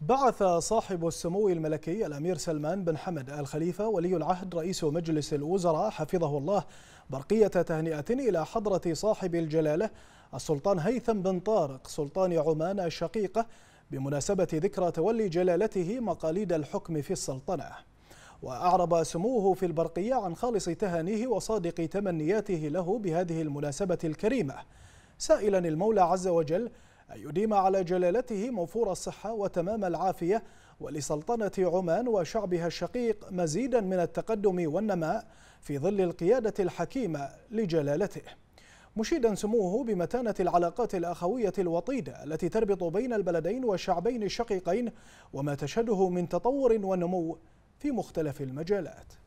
بعث صاحب السمو الملكي الأمير سلمان بن حمد آل خليفة ولي العهد رئيس مجلس الوزراء حفظه الله برقية تهنئة إلى حضرة صاحب الجلالة السلطان هيثم بن طارق سلطان عمان الشقيقة بمناسبة ذكرى تولي جلالته مقاليد الحكم في السلطنة وأعرب سموه في البرقية عن خالص تهانيه وصادق تمنياته له بهذه المناسبة الكريمة سائلا المولى عز وجل أن يديم على جلالته موفور الصحة وتمام العافية ولسلطنة عمان وشعبها الشقيق مزيدا من التقدم والنماء في ظل القيادة الحكيمة لجلالته مشيدا سموه بمتانة العلاقات الأخوية الوطيدة التي تربط بين البلدين والشعبين الشقيقين وما تشهده من تطور ونمو في مختلف المجالات